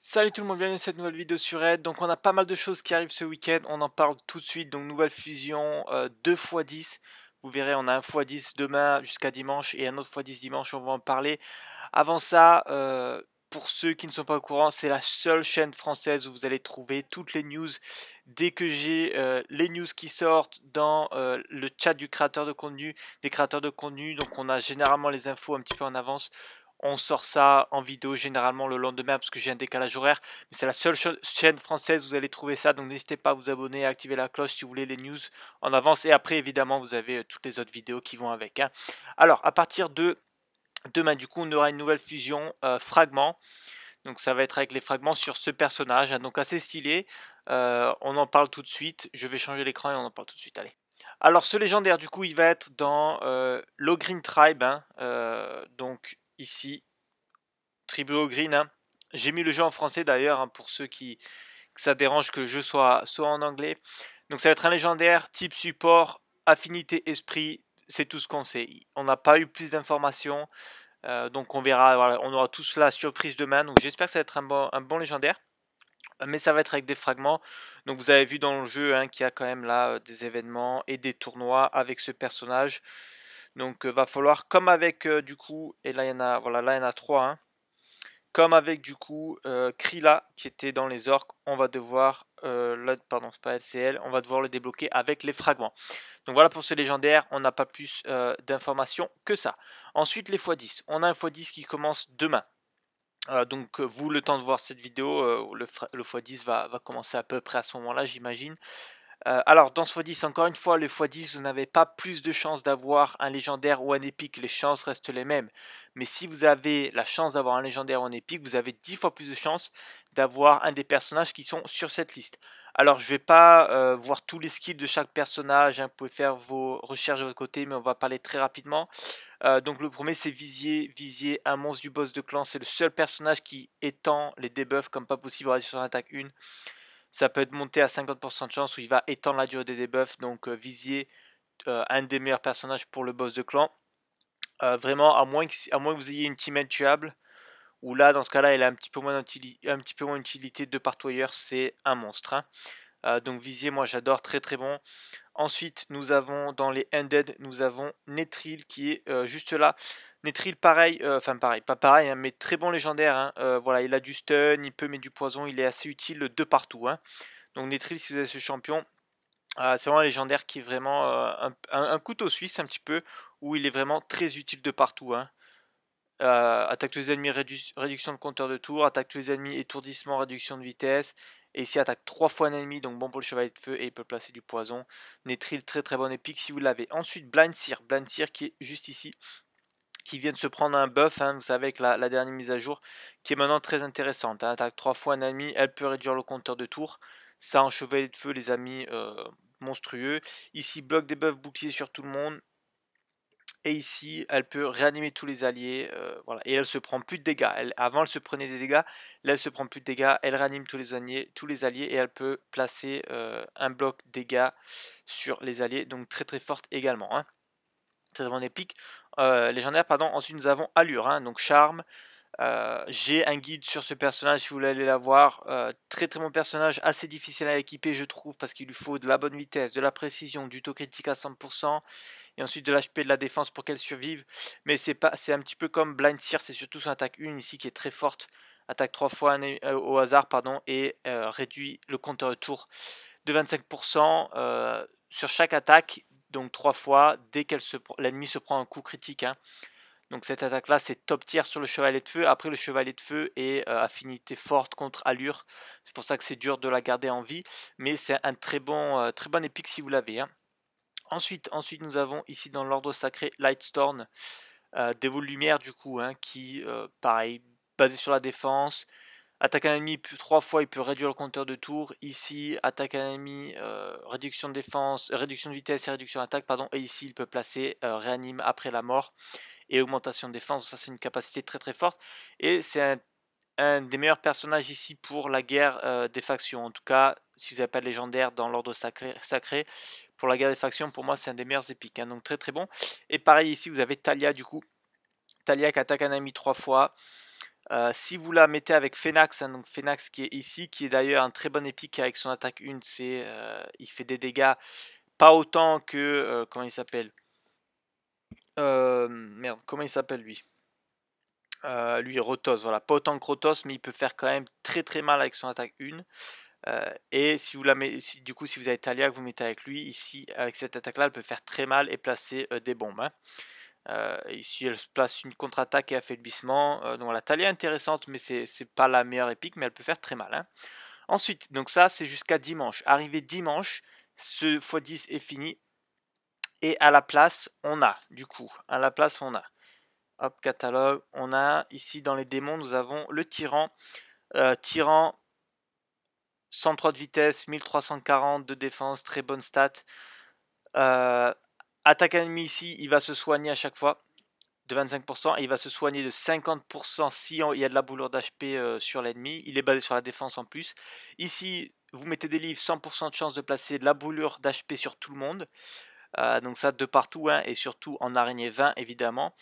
Salut tout le monde, bienvenue dans cette nouvelle vidéo sur Red. Donc on a pas mal de choses qui arrivent ce week-end, on en parle tout de suite. Donc nouvelle fusion 2x10. Euh, vous verrez, on a un x10 demain jusqu'à dimanche et un autre x10 dimanche, on va en parler. Avant ça, euh, pour ceux qui ne sont pas au courant, c'est la seule chaîne française où vous allez trouver toutes les news. Dès que j'ai euh, les news qui sortent dans le chat du créateur de contenu, des créateurs de contenu, donc on a généralement les infos un petit peu en avance. On sort ça en vidéo généralement le lendemain parce que j'ai un décalage horaire. Mais c'est la seule chaîne française où vous allez trouver ça. Donc n'hésitez pas à vous abonner, à activer la cloche si vous voulez les news en avance. Et après, évidemment, vous avez euh, toutes les autres vidéos qui vont avec. Hein. Alors, à partir de demain, du coup, on aura une nouvelle fusion euh, fragment. Donc ça va être avec les fragments sur ce personnage. Hein, donc assez stylé. Euh, on en parle tout de suite. Je vais changer l'écran et on en parle tout de suite. Allez. Alors ce légendaire du coup il va être dans Logreen Tribe, hein, donc ici. Tribu green. Hein. J'ai mis le jeu en français d'ailleurs, hein, pour ceux qui ça dérange que le jeu soit, en anglais. Donc ça va être un légendaire, type support, affinité esprit, c'est tout ce qu'on sait. On n'a pas eu plus d'informations, euh, donc on verra, on aura tout cela surprise demain. Donc j'espère que ça va être un bon, légendaire mais ça va être avec des fragments. Donc vous avez vu dans le jeu hein, qu'il y a quand même là euh, des événements et des tournois avec ce personnage. Donc va falloir, comme avec du coup, et là il y en a, voilà, 3, hein, comme avec du coup Krilla qui était dans les orques, on va devoir, pardon, pas on va devoir le débloquer avec les fragments. Donc voilà pour ce légendaire, on n'a pas plus d'informations que ça. Ensuite les x10, on a un x10 qui commence demain, donc vous, le temps de voir cette vidéo, le, le, x10 va, va, commencer à peu près à ce moment-là, j'imagine. Euh, alors, dans ce x10, encore une fois, le x10, vous n'avez pas plus de chances d'avoir un légendaire ou un épique. Les chances restent les mêmes. Mais si vous avez la chance d'avoir un légendaire ou un épique, vous avez 10 fois plus de chances d'avoir un des personnages qui sont sur cette liste. Alors, je ne vais pas euh, voir tous les skills de chaque personnage. Hein, vous pouvez faire vos recherches de votre côté, mais on va parler très rapidement. Euh, donc, le premier, c'est Visier. Visier, un monstre du boss de clan. C'est le seul personnage qui étend les debuffs comme pas possible sur l'attaque 1. Ça peut être monté à 50% de chance où il va étendre la durée des debuffs, donc euh, visier euh, un des meilleurs personnages pour le boss de clan. Euh, vraiment, à moins, que, à moins vous ayez une team tuable Ou là, dans ce cas-là, elle a un petit peu moins d'utilité de partout ailleurs c'est un monstre. Hein. donc visier, moi j'adore, très très bon. Ensuite, nous avons dans les Ended, nous avons Netril qui est euh, juste là. Netril, pareil, euh, enfin pareil, pas pareil, hein, mais très bon légendaire. Hein. Euh, voilà, il a du stun, il peut mettre du poison, il est assez utile de partout. Hein. Donc Netril, si vous avez ce champion, c'est vraiment un légendaire qui est vraiment un, couteau suisse un petit peu, où il est vraiment très utile de partout. attaque tous les ennemis, réduction de compteur de tour, attaque tous les ennemis, étourdissement, réduction de vitesse, et ici attaque 3 fois un ennemi, donc bon pour le chevalier de feu et il peut placer du poison. Netril, très très bon épique si vous l'avez. Ensuite Blind Seer, Blind Seer qui est juste ici, qui vient de se prendre un buff, hein, vous savez, avec la, dernière mise à jour, qui est maintenant très intéressante. Hein. Attaque 3 fois un ennemi, elle peut réduire le compteur de tours. Ça en chevalier de feu les amis, euh, monstrueux. Ici bloc des buffs, boucliers sur tout le monde et ici elle peut réanimer tous les alliés euh, voilà et elle se prend plus de dégâts avant elle se prenait des dégâts là elle se prend plus de dégâts elle réanime tous les alliés tous les alliés et elle peut placer euh, un bloc dégâts sur les alliés donc très très forte également hein. très épique euh, épique. légendaire pardon ensuite nous avons allure hein. donc charme j'ai un guide sur ce personnage si vous voulez aller la voir. très très bon personnage, assez difficile à équiper je trouve parce qu'il lui faut de la bonne vitesse, de la précision, du taux critique à 100% et ensuite de l'HP de la défense pour qu'elle survive. Mais c'est pas, c'est un petit peu comme Blind Sear, c'est surtout son attaque 1 ici qui est très forte. Attaque 3 fois euh, au hasard pardon, et euh, réduit le compteur retour de 25% euh, sur chaque attaque, donc 3 fois dès qu'elle se, l'ennemi se prend un coup critique. Hein. Donc cette attaque là c'est top tier sur le chevalier de feu. Après le chevalier de feu et affinité forte contre allure. C'est pour ça que c'est dur de la garder en vie. Mais c'est un très bon, très bon épique si vous l'avez. Hein. Ensuite, ensuite, nous avons ici dans l'ordre sacré Lightstorm, euh, Dévot de Lumière du coup, hein, qui, euh, pareil, basé sur la défense, attaque un ennemi trois fois, il peut réduire le compteur de tours. Ici, attaque un ennemi, euh, réduction de défense, euh, réduction de vitesse et réduction d'attaque, pardon. Et ici, il peut placer réanime après la mort et augmentation de défense. Ça, c'est une capacité très très forte. Et c'est un, des meilleurs personnages ici pour la guerre des factions. En tout cas, si vous n'avez pas de légendaire dans l'ordre sacré pour la guerre des factions, pour moi, c'est un des meilleurs épiques. Hein, donc très très bon. Et pareil ici, vous avez Talia du coup. Talia qui attaque un ami trois fois. Euh, si vous la mettez avec Phénax, hein, donc Phénax qui est ici, qui est d'ailleurs un très bon épique avec son attaque 1, c'est euh, il fait des dégâts pas autant que euh, comment il s'appelle Merde, comment il s'appelle lui Lui Rotos, voilà, pas autant que Rotos, mais il peut faire quand même très très mal avec son attaque 1. Euh, et si vous la si, du coup, si vous avez Talia que vous mettez avec lui, ici, avec cette attaque-là, elle peut faire très mal et placer euh, des bombes. ici, hein. euh, elle place une contre-attaque et affaiblissement. donc la Talia est intéressante, mais c'est pas la meilleure épique, mais elle peut faire très mal. Hein. Ensuite, donc ça, c'est jusqu'à dimanche. Arrivé dimanche, ce x10 est fini. Et à la place, on a, du coup, à la place, on a. Hop, catalogue, on a, ici, dans les démons, nous avons le tyran. tyran, 103 de vitesse, 1340 de défense, très bonne stat. Euh, attaque ennemi ici, il va se soigner à chaque fois de 25% et il va se soigner de 50% si il y a de la boulure d'HP euh, sur l'ennemi. Il est basé sur la défense en plus. Ici, vous mettez des livres, 100% de chance de placer de la boulure d'HP sur tout le monde. Euh, donc ça de partout hein, et surtout en araignée 20 évidemment.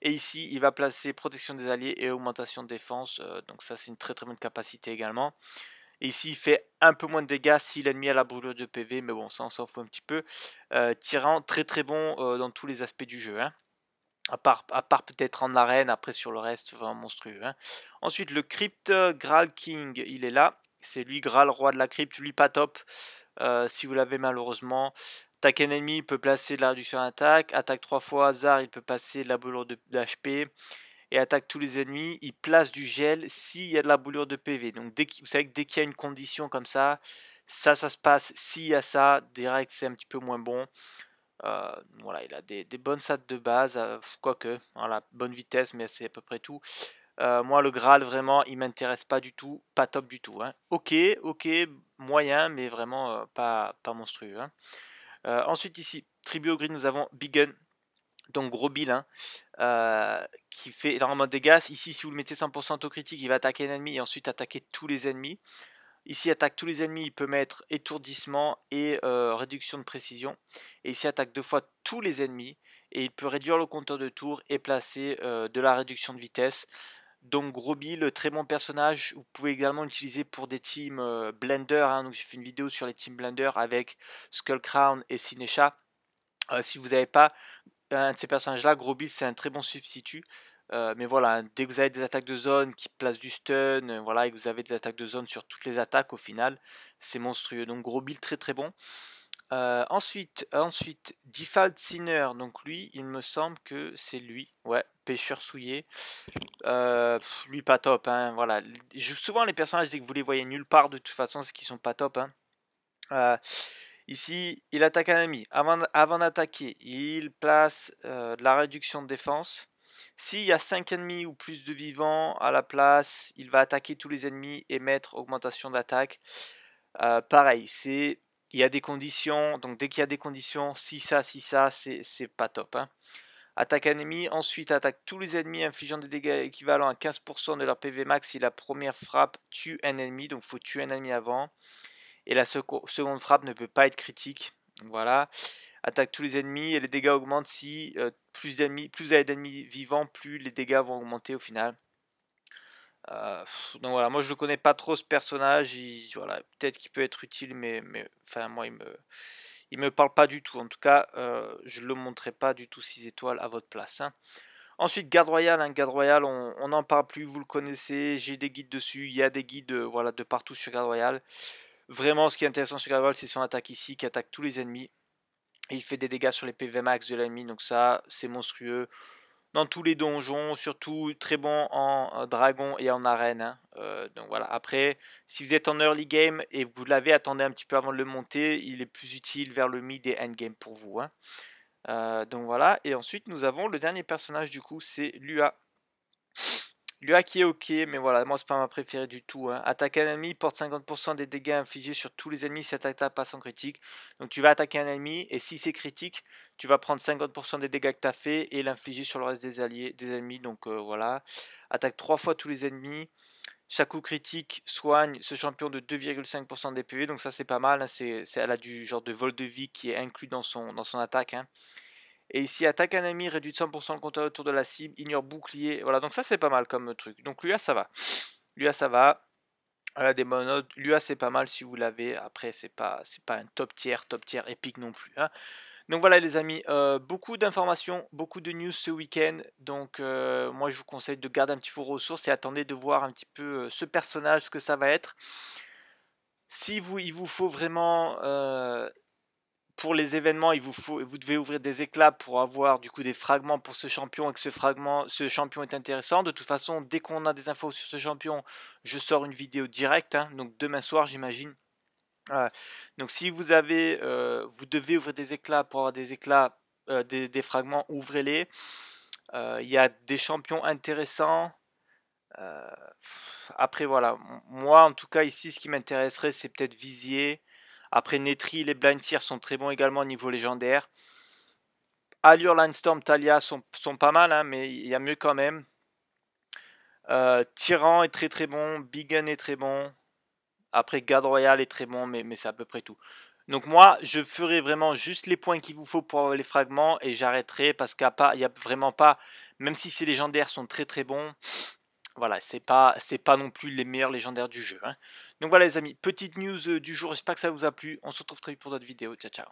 Et ici, il va placer protection des alliés et augmentation de défense. donc ça, c'est une très très bonne capacité également. Et ici, il fait un peu moins de dégâts si l'ennemi a la brûlure de PV, mais bon, ça on s'en fout un petit peu. Euh, très très bon euh, dans tous les aspects du jeu. Hein. À part, à part peut-être en arène, après sur le reste, vraiment monstrueux. Hein. Ensuite, le crypt euh, Graal King, il est là. C'est lui, Graal, roi de la crypte, lui pas top. Euh, si vous l'avez malheureusement, Tac un ennemi, il peut placer de la réduction d'attaque. Attaque 3 fois, hasard, il peut passer de la brûlure de, et attaque tous les ennemis. Il place du gel s'il y a de la boulure de PV. Donc dès vous savez que dès qu'il y a une condition comme ça, ça, ça se passe. S'il y a ça, direct, c'est un petit peu moins bon. Euh, voilà, il a des, bonnes stats de base, quoi euh, quoique, voilà, hein, bonne vitesse, mais c'est à peu près tout. Euh, moi, le Graal, vraiment, il m'intéresse pas du tout, pas top du tout. Hein. Ok, ok, moyen, mais vraiment pas, pas monstrueux. Hein. ensuite, ici, au Green, nous avons Big Gun. Donc gros hein, euh, qui fait énormément de dégâts. Ici, si vous le mettez 100% critique il va attaquer un ennemi et ensuite attaquer tous les ennemis. Ici, attaque tous les ennemis, il peut mettre étourdissement et euh, réduction de précision. Et ici, attaque deux fois tous les ennemis et il peut réduire le compteur de tour et placer euh, de la réduction de vitesse. Donc gros bill, très bon personnage. Vous pouvez également l'utiliser pour des teams Blender. Hein. Donc j'ai fait une vidéo sur les teams Blender avec Skullcrown et Sinesha si vous n'avez pas un de ces personnages-là, Gros Bill, c'est un très bon substitut. Euh, mais voilà, dès que vous avez des attaques de zone qui placent du stun, euh, voilà, et que vous avez des attaques de zone sur toutes les attaques, au final, c'est monstrueux. Donc gros build très très bon. Euh, ensuite, ensuite, Default Sinner, donc lui, il me semble que c'est lui, ouais, pêcheur souillé, lui pas top, hein, voilà, souvent les personnages, dès que vous les voyez nulle part, de toute façon, c'est qu'ils sont pas top, hein. Ici, il attaque un ennemi. Avant, d'attaquer, il place euh, de la réduction de défense. S'il y a 5 ennemis ou plus de vivants à la place, il va attaquer tous les ennemis et mettre augmentation d'attaque. Euh, pareil, c'est il y a des conditions, donc dès qu'il y a des conditions, si ça, si ça, c'est pas top. Hein. Attaque un ennemi, ensuite attaque tous les ennemis infligeant des dégâts équivalents à 15% de leur PV max si la première frappe tue un ennemi, donc faut tuer un ennemi avant. Et la seconde frappe ne peut pas être critique. Voilà. Attaque tous les ennemis et les dégâts augmentent si euh, plus d'ennemis, plus vous avez d'ennemis vivants, plus les dégâts vont augmenter au final. Euh, donc voilà, moi je ne connais pas trop ce personnage. peut-être qu'il peut être utile, mais, mais enfin moi il me, il me parle pas du tout. En tout cas, euh, je ne le montrerai pas du tout 6 étoiles à votre place. Hein. Ensuite, Garde Royale, hein. Garde Royale, on n'en parle plus, vous le connaissez, j'ai des guides dessus, il y a des guides voilà, de partout sur Garde Royale. Vraiment, ce qui est intéressant sur Gravel, c'est son attaque ici qui attaque tous les ennemis. Et il fait des dégâts sur les PV max de l'ennemi, donc ça, c'est monstrueux. Dans tous les donjons, surtout très bon en dragon et en arène. Hein. Euh, donc voilà, après, si vous êtes en early game et vous l'avez, attendez un petit peu avant de le monter, il est plus utile vers le mid et end game pour vous. Hein. Euh, donc voilà, et ensuite nous avons le dernier personnage du coup, c'est Lua qui est ok, mais voilà, moi c'est pas ma préférée du tout. Hein. Attaquer un ennemi, porte 50% des dégâts infligés sur tous les ennemis si attaque passe en critique. Donc tu vas attaquer un ennemi, et si c'est critique, tu vas prendre 50% des dégâts que tu as fait et l'infliger sur le reste des alliés, des ennemis. Donc euh, voilà, attaque 3 fois tous les ennemis. Chaque coup critique soigne ce champion de 2,5% des PV, donc ça c'est pas mal. Hein. C'est, elle a du genre de vol de vie qui est inclus dans son, dans son attaque. Hein. Et ici, attaque un ami, réduit de 100% le compteur autour de la cible, ignore bouclier. Voilà, donc ça c'est pas mal comme euh, truc. Donc l'UA ça va. L'UA ça va. Voilà a des bonnes notes. L'UA c'est pas mal si vous l'avez. Après, c'est pas, pas un top tiers, top tiers épique non plus. Hein. Donc voilà les amis, euh, beaucoup d'informations, beaucoup de news ce week-end. Donc euh, moi je vous conseille de garder un petit vos ressources et attendez de voir un petit peu ce personnage, ce que ça va être. Si vous, il vous faut vraiment pour les événements, il vous, faut, vous devez ouvrir des éclats pour avoir du coup des fragments pour ce champion et que ce fragment, ce champion est intéressant. De toute façon, dès qu'on a des infos sur ce champion, je sors une vidéo directe. Hein. donc demain soir, j'imagine. Euh, donc si vous avez, euh, vous devez ouvrir des éclats pour avoir des éclats, euh, des, des, fragments, ouvrez-les. Il y a des champions intéressants. après voilà, moi en tout cas ici, ce qui m'intéresserait, c'est peut-être Visier. Après Netri, les Blind tirs sont très bons également au niveau légendaire. Allure, Landstorm, Talia sont, pas mal, hein, mais il y a mieux quand même. Euh, Tyran est très très bon, Bigun est très bon. Après, Garde Royal est très bon, mais, c'est à peu près tout. Donc moi, je ferai vraiment juste les points qu'il vous faut pour les fragments et j'arrêterai parce qu'il n'y a vraiment pas, même si ces légendaires sont très très bons, voilà, c'est pas, pas non plus les meilleurs légendaires du jeu. Hein. Donc voilà les amis, petite news euh, du jour, j'espère que ça vous a plu. On se retrouve très vite pour d'autres vidéos. Ciao ciao